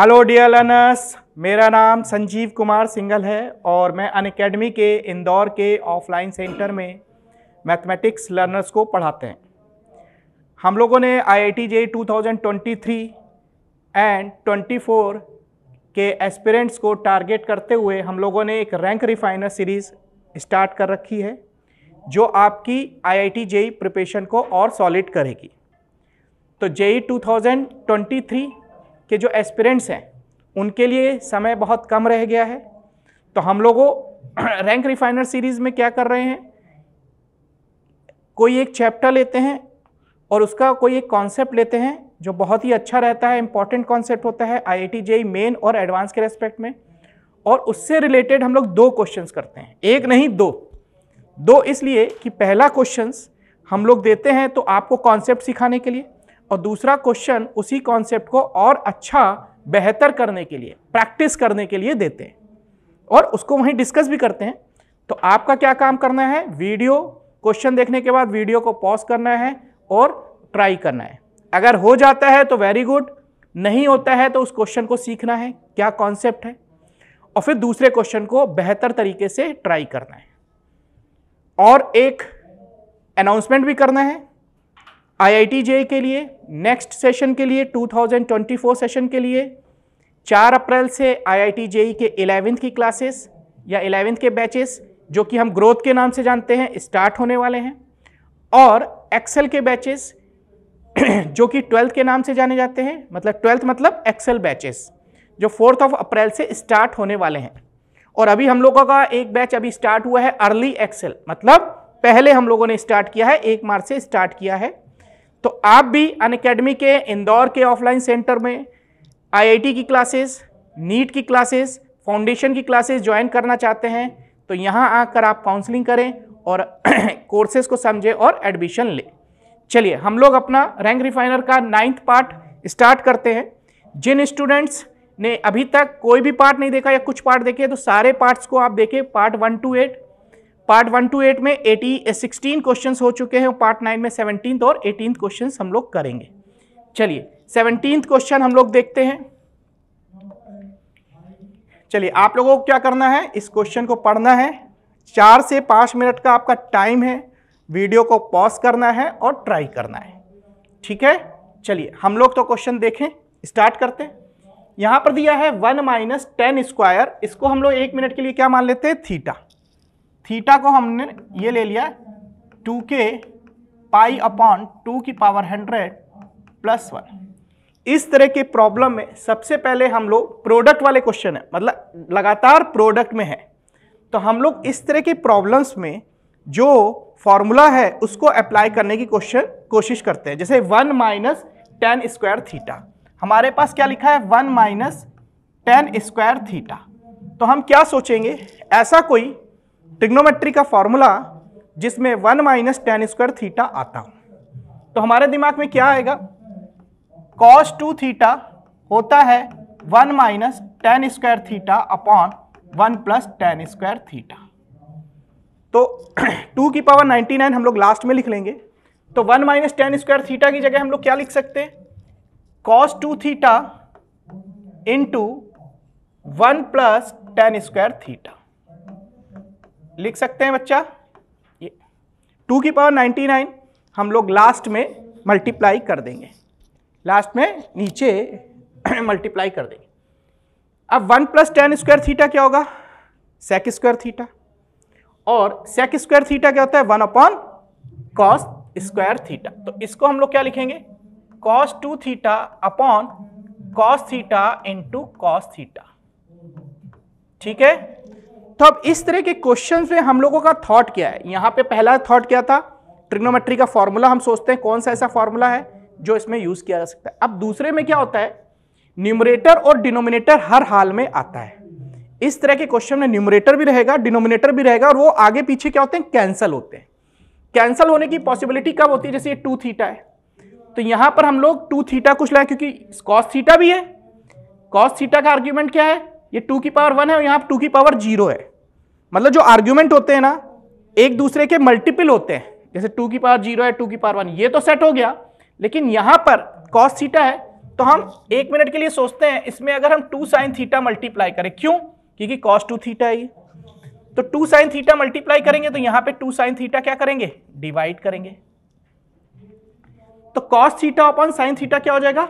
hello dear learners मेरा नाम Sanjeev Kumar single है और मैं अन अकेडमी के इंदौर के ऑफलाइन सेंटर में मैथमेटिक्स लर्नर्स को पढ़ाते हैं हम लोगों ने I I T J two and 24 के एस्पिरेंट्स को टारगेट करते हुए हम लोगों ने एक रैंक रिफाइनर सीरीज़ स्टार्ट कर रखी है जो आपकी I I T JEE preparation को और सॉलिड करेगी तो जेई 2023 कि जो एस्पिरेंट्स हैं उनके लिए समय बहुत कम रह गया है तो हम लोगों रैंक रिफाइनर सीरीज़ में क्या कर रहे हैं कोई एक चैप्टर लेते हैं और उसका कोई एक कॉन्सेप्ट लेते हैं जो बहुत ही अच्छा रहता है इंपॉर्टेंट कॉन्सेप्ट होता है आई आई जेई मेन और एडवांस के रेस्पेक्ट में और उससे रिलेटेड हम लोग दो क्वेश्चन करते हैं एक नहीं दो दो इसलिए कि पहला क्वेश्चन हम लोग देते हैं तो आपको कॉन्सेप्ट सिखाने के लिए और दूसरा क्वेश्चन उसी कॉन्सेप्ट को और अच्छा बेहतर करने के लिए प्रैक्टिस करने के लिए देते हैं और उसको वहीं डिस्कस भी करते हैं तो आपका क्या काम करना है वीडियो क्वेश्चन देखने के बाद वीडियो को पॉज करना है और ट्राई करना है अगर हो जाता है तो वेरी गुड नहीं होता है तो उस क्वेश्चन को सीखना है क्या कॉन्सेप्ट है और फिर दूसरे क्वेश्चन को बेहतर तरीके से ट्राई करना है और एक अनाउंसमेंट भी करना है आई के लिए नेक्स्ट सेशन के लिए 2024 सेशन के लिए 4 अप्रैल से आई के एलेवेंथ की क्लासेस या एलेवेंथ के बैचेस जो कि हम ग्रोथ के नाम से जानते हैं स्टार्ट होने वाले हैं और एक्सेल के बैचेस जो कि ट्वेल्थ के नाम से जाने जाते हैं मतलब ट्वेल्थ मतलब एक्सेल बैचेस जो फोर्थ ऑफ अप्रैल से स्टार्ट होने वाले हैं और अभी हम लोगों का एक बैच अभी स्टार्ट हुआ है अर्ली एक्सेल मतलब पहले हम लोगों ने स्टार्ट किया है एक मार्च से स्टार्ट किया है तो आप भी अन के इंदौर के ऑफलाइन सेंटर में आईआईटी की क्लासेस नीट की क्लासेस फाउंडेशन की क्लासेस ज्वाइन करना चाहते हैं तो यहाँ आकर आप काउंसलिंग करें और कोर्सेज को समझें और एडमिशन लें चलिए हम लोग अपना रैंक रिफाइनर का नाइन्थ पार्ट स्टार्ट करते हैं जिन स्टूडेंट्स ने अभी तक कोई भी पार्ट नहीं देखा या कुछ पार्ट देखे तो सारे पार्ट्स को आप देखें part one two eight part one two eight में एटी सिक्सटीन क्वेश्चन हो चुके हैं पार्ट नाइन में सेवनटीन और एटीन क्वेश्चन हम लोग करेंगे चलिए सेवनटीन क्वेश्चन हम लोग देखते हैं चलिए आप लोगों को क्या करना है इस क्वेश्चन को पढ़ना है चार से पांच मिनट का आपका टाइम है वीडियो को पॉज करना है और ट्राई करना है ठीक है चलिए हम लोग तो क्वेश्चन देखें स्टार्ट करते हैं यहां पर दिया है वन माइनस टेन स्क्वायर इसको हम लोग एक मिनट के लिए क्या मान लेते हैं थीटा थीटा को हमने ये ले लिया टू के पाई अपॉन टू की पावर हंड्रेड प्लस वन इस तरह के प्रॉब्लम में सबसे पहले हम लोग प्रोडक्ट वाले क्वेश्चन है मतलब लगातार प्रोडक्ट में है तो हम लोग इस तरह के प्रॉब्लम्स में जो फॉर्मूला है उसको अप्लाई करने की क्वेश्चन कोशिश करते हैं जैसे one minus tan square theta हमारे पास क्या लिखा है one minus tan square theta तो हम क्या सोचेंगे ऐसा कोई ट्रिग्नोमेट्री का फॉर्मूला जिसमें one minus tan square theta आता तो हमारे दिमाग में क्या आएगा कॉस टू थीटा होता है one minus tan square theta upon one plus tan square theta तो टू की पावर नाइन्टी नाइन हम लोग लास्ट में लिख लेंगे तो one minus tan square theta की जगह हम लोग क्या लिख सकते हैं cos two theta into one plus tan square theta लिख सकते हैं बच्चा ये टू की पावर नाइन्टी नाइन हम लोग लास्ट में मल्टीप्लाई कर देंगे लास्ट में नीचे मल्टीप्लाई कर देंगे अब one plus tan square theta क्या होगा सेक स्क्वायर थीटा और सेक स्क्वायर थीटा क्या होता है one upon cos square theta तो इसको हम लोग क्या लिखेंगे cos two theta upon cos theta into cos theta ठीक है तो अब इस तरह के क्वेश्चन में हम लोगों का थॉट क्या है यहाँ पे पहला थॉट क्या था ट्रिग्नोमेट्री का फॉर्मूला हम सोचते हैं कौन सा ऐसा फॉर्मूला है जो इसमें यूज किया जा सकता है अब दूसरे में क्या होता है न्यूमरेटर और डिनोमिनेटर हर हाल में आता है इस तरह के क्वेश्चन में न्यूमरेटर भी रहेगा डिनोमिनेटर भी रहेगा और वो आगे पीछे क्या होते हैं कैंसल होते हैं कैंसल होने की पॉसिबिलिटी कब होती है जैसे ये टू थीटा है तो यहाँ पर हम लोग टू थीटा कुछ लाए क्योंकि कॉस थीटा भी है कॉस थीटा का आर्ग्यूमेंट क्या है ये टू की पावर वन है और यहाँ टू की पावर जीरो है मतलब जो आर्ग्यूमेंट होते हैं ना एक दूसरे के मल्टीपल होते हैं जैसे टू की पावर जीरो है टू की पावर वन ये तो सेट हो गया लेकिन यहां पर कॉस थीटा है तो हम एक मिनट के लिए सोचते हैं इसमें अगर हम टू साइन थीटा मल्टीप्लाई करें क्यों क्योंकि कॉस टू थीटा है तो टू साइन थीटा मल्टीप्लाई करेंगे तो यहाँ पे टू साइन थीटा क्या करेंगे डिवाइड करेंगे तो cos theta upon sine theta क्या हो जाएगा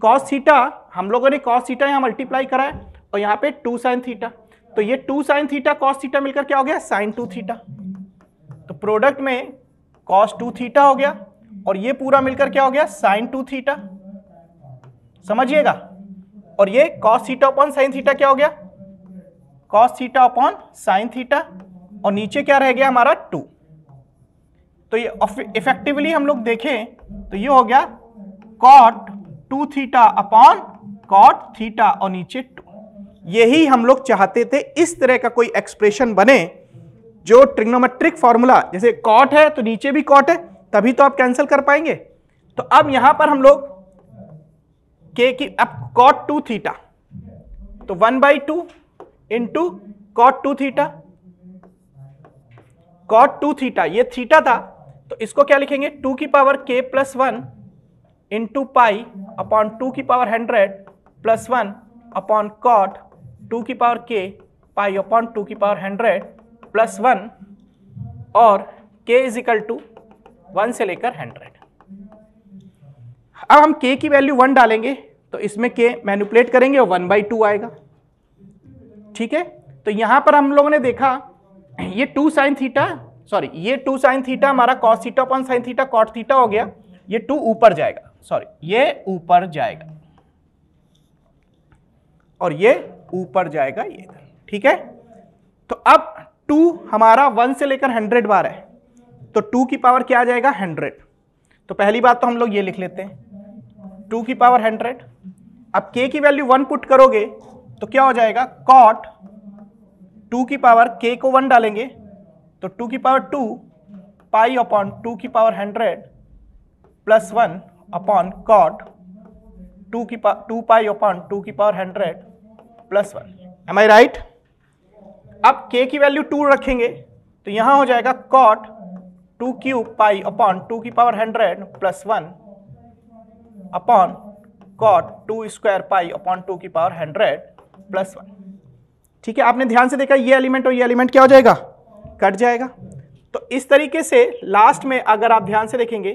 कॉस थीटा हम लोगों ने कॉस थीटा यहां मल्टीप्लाई करा है और यहाँ पे टू साइन थीटा तो ये two sine theta cos theta मिलकर क्या हो गया साइन टू थीटा तो प्रोडक्ट में कॉस टू थीटा हो गया और ये पूरा मिलकर क्या हो गया साइन टू थीटा समझिएगा और ये cos theta upon sine theta क्या हो गया cos theta upon sine theta और नीचे क्या रह गया हमारा टू तो ये इफेक्टिवली हम लोग देखें तो ये हो गया cot two theta upon cot theta और नीचे टू यही हम लोग चाहते थे इस तरह का कोई एक्सप्रेशन बने जो ट्रिग्नोमेट्रिक फॉर्मूला जैसे कॉट है तो नीचे भी कॉट है तभी तो आप कैंसिल कर पाएंगे तो अब यहां पर हम लोग के की अब कॉट टू थीटा तो one by two into cot two theta cot two theta ये थीटा था तो इसको क्या लिखेंगे टू की power k plus one into pi upon two की power hundred plus one upon cot two की power k pi upon two की पावर हंड्रेड प्लस वन और k is equal to one से लेकर हंड्रेड अब हम के की वैल्यू वन डालेंगे तो इसमें के मैनिपुलेट करेंगे वन बाई टू आएगा ठीक है तो यहां पर हम लोगों ने देखा ये टू साइन थीटा सॉरी ये टू साइन थीटा हमारा cos theta upon sine theta cot theta हो गया ये टू ऊपर जाएगा सॉरी ये ऊपर जाएगा और ये ऊपर जाएगा ये इधर ठीक है तो अब टू हमारा वन से लेकर हंड्रेड बार है तो टू की पावर क्या आ जाएगा हंड्रेड तो पहली बात तो हम लोग ये लिख लेते हैं टू की पावर हंड्रेड अब के की वैल्यू वन पुट करोगे तो क्या हो जाएगा कॉट टू की पावर के को वन डालेंगे तो टू की power two pi upon two की power hundred plus one upon cot two की power two pi upon two की power hundred plus one am I right अब k की वैल्यू टू रखेंगे तो यहां हो जाएगा cot two Q pi upon two की power hundred plus one upon cot two square pi upon two की पावर हंड्रेड प्लस वन ठीक है आपने ध्यान से देखा ये एलिमेंट और ये एलिमेंट क्या हो जाएगा कट जाएगा तो इस तरीके से लास्ट में अगर आप ध्यान से देखेंगे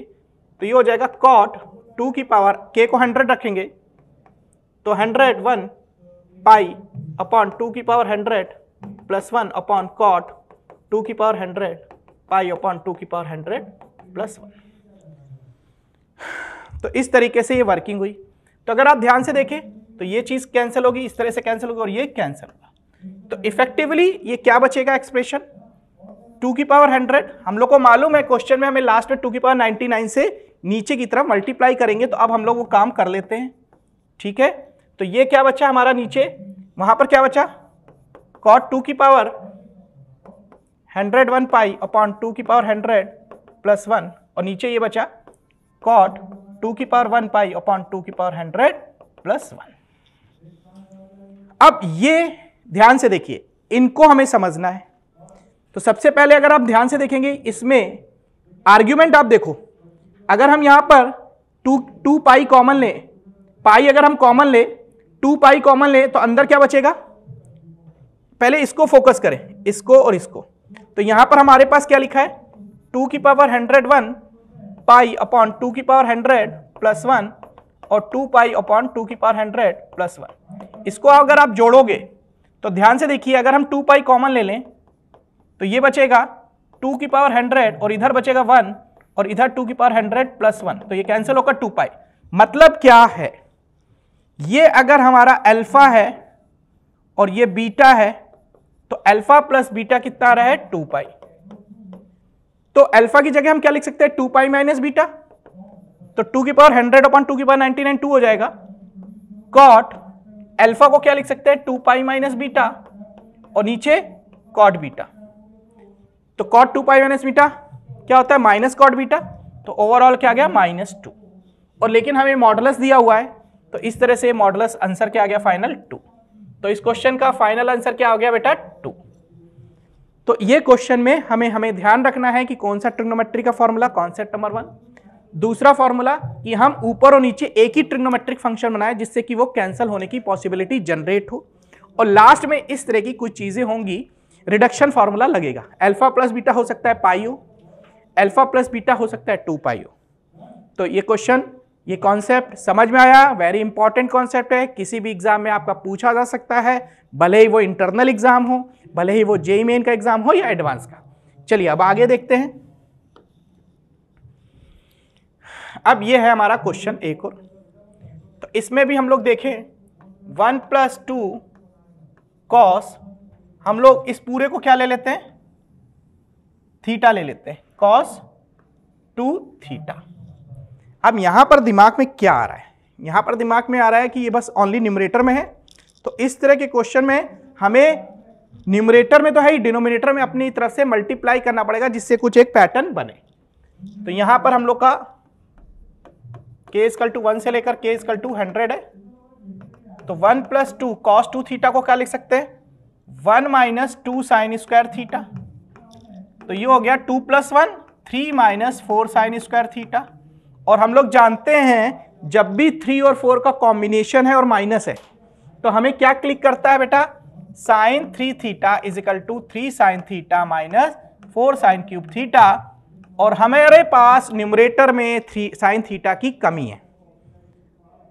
तो ये हो जाएगा कॉट टू की पावर के को हंड्रेड रखेंगे तो hundred one pi upon two की power hundred plus one upon cot two की power hundred pi upon two की पावर हंड्रेड प्लस वन तो इस तरीके से ये वर्किंग हुई तो अगर आप ध्यान से देखें तो ये चीज़ कैंसिल होगी इस तरह से कैंसिल होगी और ये कैंसिल होगा तो इफेक्टिवली ये क्या बचेगा एक्सप्रेशन टू की पावर हंड्रेड हम लोग को मालूम है क्वेश्चन में हमें लास्ट में टू की पावर नाइनटी नाइन से नीचे की तरफ मल्टीप्लाई करेंगे तो अब हम लोग वो काम कर लेते हैं ठीक है तो ये क्या बचा हमारा नीचे वहां पर क्या बचा कॉट टू की power hundred one pi upon two की पावर हंड्रेड प्लस वन और नीचे ये बचा कॉट टू की power one pi upon two की पावर हंड्रेड प्लस वन अब ये ध्यान से देखिए इनको हमें समझना है तो सबसे पहले अगर आप ध्यान से देखेंगे इसमें आर्ग्यूमेंट आप देखो अगर हम यहां पर टू टू पाई कॉमन ले पाई अगर हम कॉमन ले टू पाई कॉमन ले तो अंदर क्या बचेगा पहले इसको फोकस करें इसको और इसको तो यहां पर हमारे पास क्या लिखा है टू की power hundred one pi upon two की पावर हंड्रेड प्लस वन और टू पाई अपॉन टू की पावर हंड्रेड प्लस वन इसको अगर आप जोड़ोगे तो ध्यान से देखिए अगर हम टू पाई कॉमन ले लें तो ये बचेगा टू की पावर हंड्रेड और इधर बचेगा वन और इधर टू की पावर हंड्रेड प्लस वन तो ये कैंसिल होगा टू पाई मतलब क्या है ये अगर हमारा अल्फा है और ये बीटा है तो अल्फा प्लस बीटा कितना आ रहा है टू पाई तो अल्फा की जगह हम क्या लिख सकते हैं टू पाई माइनस बीटा तो टू की पावर हंड्रेड अपॉन टू की पावर नाइनटी नाइन टू हो जाएगा कॉट अल्फा को क्या लिख सकते हैं टू पाई माइनस बीटा और नीचे कॉट बीटा तो cot two pi minus beta क्या होता है माइनस कॉट बीटा तो ओवरऑल क्या आ गया माइनस टू और लेकिन हमें मॉडलस दिया हुआ है तो इस तरह से मॉडलस आंसर क्या आ गया फाइनल टू तो इस क्वेश्चन का फाइनल आंसर क्या हो गया बेटा टू तो ये क्वेश्चन में हमें हमें ध्यान रखना है कि कौन सा ट्रिग्नोमेट्री का फॉर्मूला कॉन्सेप्ट नंबर वन दूसरा फॉर्मूला कि हम ऊपर और नीचे एक ही ट्रिग्नोमेट्रिक फंक्शन बनाए जिससे कि वो कैंसिल होने की पॉसिबिलिटी जनरेट हो और लास्ट में इस तरह की कुछ चीज़ें होंगी रिडक्शन फार्मूला लगेगा एल्फा प्लस बीटा हो सकता है पाईओ एल्फा प्लस बीटा हो सकता है टू पाईओ तो ये क्वेश्चन ये कॉन्सेप्ट समझ में आया वेरी इंपॉर्टेंट कॉन्सेप्ट है किसी भी एग्जाम में आपका पूछा जा सकता है भले ही वो इंटरनल एग्जाम हो भले ही वो जेई मेन e e का एग्जाम हो या एडवांस का चलिए अब आगे देखते हैं अब ये है हमारा क्वेश्चन एक और तो इसमें भी हम लोग देखें वन प्लस टू कॉस हम लोग इस पूरे को क्या ले लेते हैं थीटा ले लेते हैं कॉस टू थीटा अब यहां पर दिमाग में क्या आ रहा है यहां पर दिमाग में आ रहा है कि ये बस ओनली न्यूमरेटर में है तो इस तरह के क्वेश्चन में हमें न्यूमरेटर में तो है ही डिनोमिनेटर में अपनी तरफ से मल्टीप्लाई करना पड़ेगा जिससे कुछ एक पैटर्न बने तो यहां पर हम लोग का के स्कल टू वन से लेकर के स्कल टू हंड्रेड है तो one plus two cos two theta को क्या लिख सकते हैं one minus two sine square theta तो ये हो गया two plus one three minus four sine square theta और हम लोग जानते हैं जब भी थ्री और फोर का कॉम्बिनेशन है और माइनस है तो हमें क्या क्लिक करता है बेटा sine three theta is equal to three sine theta minus four sine cube theta और हमारे पास न्यूमरेटर में थ्री साइन थीटा की कमी है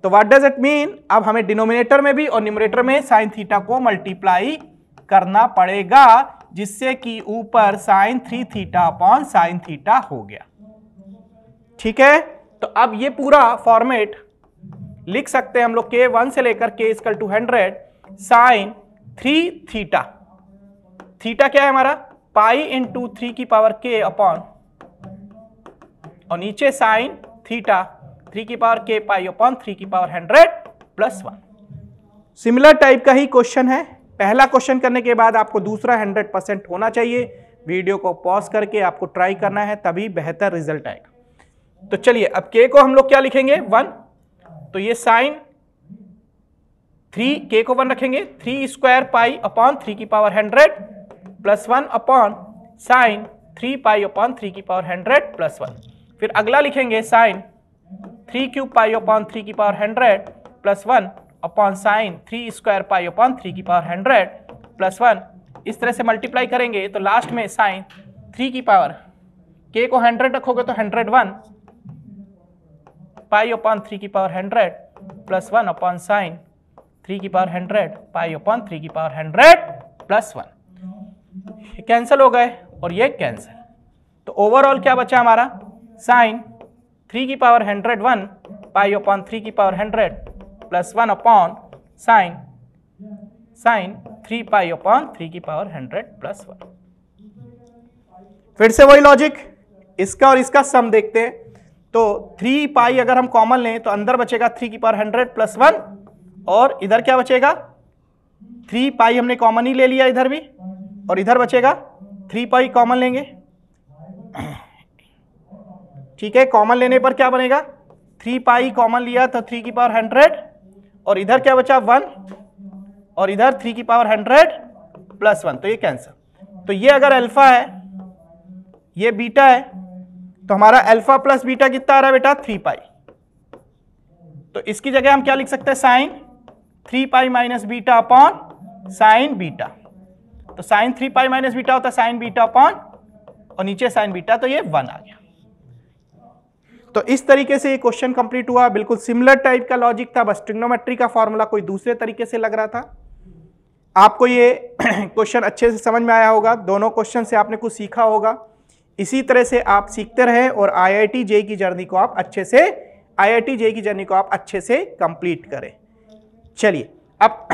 तो व्हाट डज इट मीन अब हमें डिनोमिनेटर में भी और न्यूमरेटर में साइन थीटा को मल्टीप्लाई करना पड़ेगा जिससे कि ऊपर sine three theta upon sine theta हो गया ठीक है तो अब ये पूरा फॉर्मेट लिख सकते हैं हम लोग के वन से लेकर k is equal to hundred sine three theta theta क्या है हमारा पाई इन टू थ्री की पावर के अपॉन और नीचे साइन थीटा थ्री की power k pi upon three की power hundred plus one similar type का ही क्वेश्चन है पहला क्वेश्चन करने के बाद आपको दूसरा हंड्रेड परसेंट होना चाहिए वीडियो को पॉज करके आपको ट्राई करना है तभी बेहतर रिजल्ट आएगा तो चलिए अब के को हम लोग क्या लिखेंगे वन तो ये साइन थ्री के को वन रखेंगे three square pi upon three की power hundred plus one upon sine three pi upon three की पावर हंड्रेड प्लस वन फिर अगला लिखेंगे sine three cube pi upon three की power hundred plus one upon sine three square pi upon three की power hundred plus one इस तरह से multiply करेंगे तो लास्ट में साइन थ्री की पावर के को हंड्रेड रखोगे तो hundred one pi upon three की power hundred plus one upon sine three की power hundred pi upon three की power hundred plus one cancel हो गए और ये कैंसिल तो ओवरऑल क्या बचा हमारा साइन थ्री की power hundred one pi upon three की power hundred plus one upon sine sine three pi upon three की पावर हंड्रेड प्लस वन फिर से वही लॉजिक इसका और इसका सम देखते हैं तो थ्री पाई अगर हम कॉमन लें तो अंदर बचेगा थ्री की पावर हंड्रेड प्लस वन और इधर क्या बचेगा थ्री पाई हमने कॉमन ही ले लिया इधर भी और इधर बचेगा थ्री पाई कॉमन लेंगे ठीक है कॉमन लेने पर क्या बनेगा थ्री पाई कॉमन लिया तो थ्री की पावर हंड्रेड और इधर क्या बचा वन और इधर थ्री की पावर हंड्रेड प्लस वन तो ये कैंसर तो ये अगर अल्फा है ये बीटा है तो हमारा अल्फा प्लस बीटा कितना आ रहा है बेटा थ्री पाई तो इसकी जगह हम क्या लिख सकते हैं sine three pi minus beta upon sine beta तो sine three pi minus beta होता है साइन बीटा अपॉन और नीचे साइन बीटा तो ये वन आ गया तो इस तरीके से ये क्वेश्चन कंप्लीट हुआ बिल्कुल सिमिलर टाइप का लॉजिक था बस ट्रिग्नोमेट्री का फॉर्मूला कोई दूसरे तरीके से लग रहा था आपको ये क्वेश्चन अच्छे से समझ में आया होगा दोनों क्वेश्चन से आपने कुछ सीखा होगा इसी तरह से आप सीखते रहें और आई आई टी जे की जर्नी को आप अच्छे से आई आई टी जे की जर्नी को आप अच्छे से कंप्लीट करें चलिए अब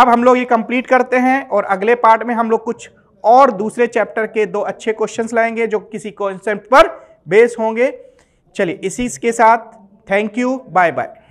अब हम लोग ये कंप्लीट करते हैं और अगले पार्ट में हम लोग कुछ और दूसरे चैप्टर के दो अच्छे क्वेश्चंस लाएंगे जो किसी कॉन्सेप्ट पर बेस होंगे चलिए इसी के साथ थैंक यू बाय बाय